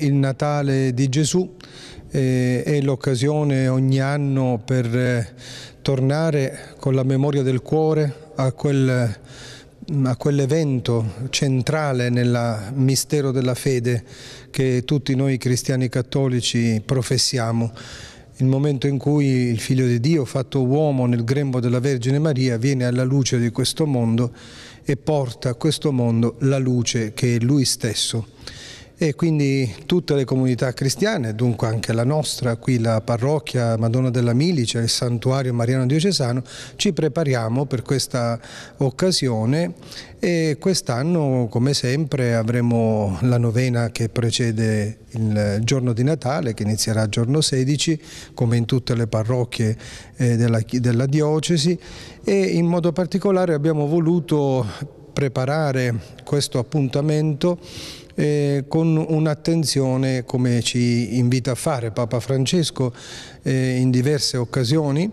Il Natale di Gesù eh, è l'occasione ogni anno per eh, tornare con la memoria del cuore a, quel, a quell'evento centrale nel mistero della fede che tutti noi cristiani cattolici professiamo il momento in cui il Figlio di Dio, fatto uomo nel grembo della Vergine Maria, viene alla luce di questo mondo e porta a questo mondo la luce che è Lui stesso e quindi tutte le comunità cristiane, dunque anche la nostra, qui la parrocchia Madonna della Milice, il santuario mariano diocesano, ci prepariamo per questa occasione e quest'anno come sempre avremo la novena che precede il giorno di Natale che inizierà il giorno 16 come in tutte le parrocchie eh, della, della diocesi e in modo particolare abbiamo voluto preparare questo appuntamento eh, con un'attenzione come ci invita a fare Papa Francesco eh, in diverse occasioni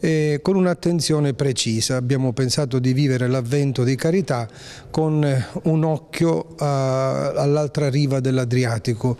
eh, con un'attenzione precisa. Abbiamo pensato di vivere l'avvento di carità con eh, un occhio eh, all'altra riva dell'Adriatico.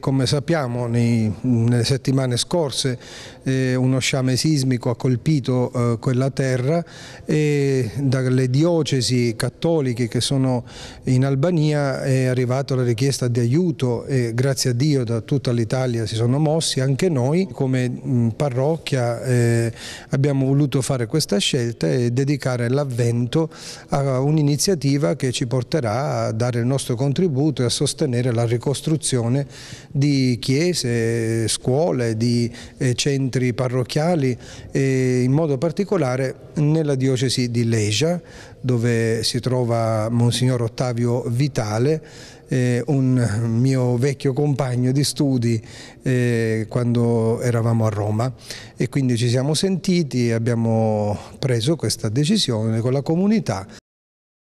come sappiamo, nei, nelle settimane scorse eh, uno sciame sismico ha colpito eh, quella terra e dalle diocesi cattoliche che sono in Albania è arrivata la richiesta di aiuto e grazie a Dio da tutta l'Italia si sono mossi, anche noi come parrocchia eh, abbiamo voluto fare questa scelta e dedicare l'avvento a un'iniziativa che ci porterà a dare il nostro contributo e a sostenere la ricostruzione di chiese, scuole, di eh, centri parrocchiali, e in modo particolare nella diocesi di Leja dove si trova Monsignor Ottavio Vitale eh, un mio vecchio compagno di studi eh, quando eravamo a Roma e quindi ci siamo sentiti e abbiamo preso questa decisione con la comunità.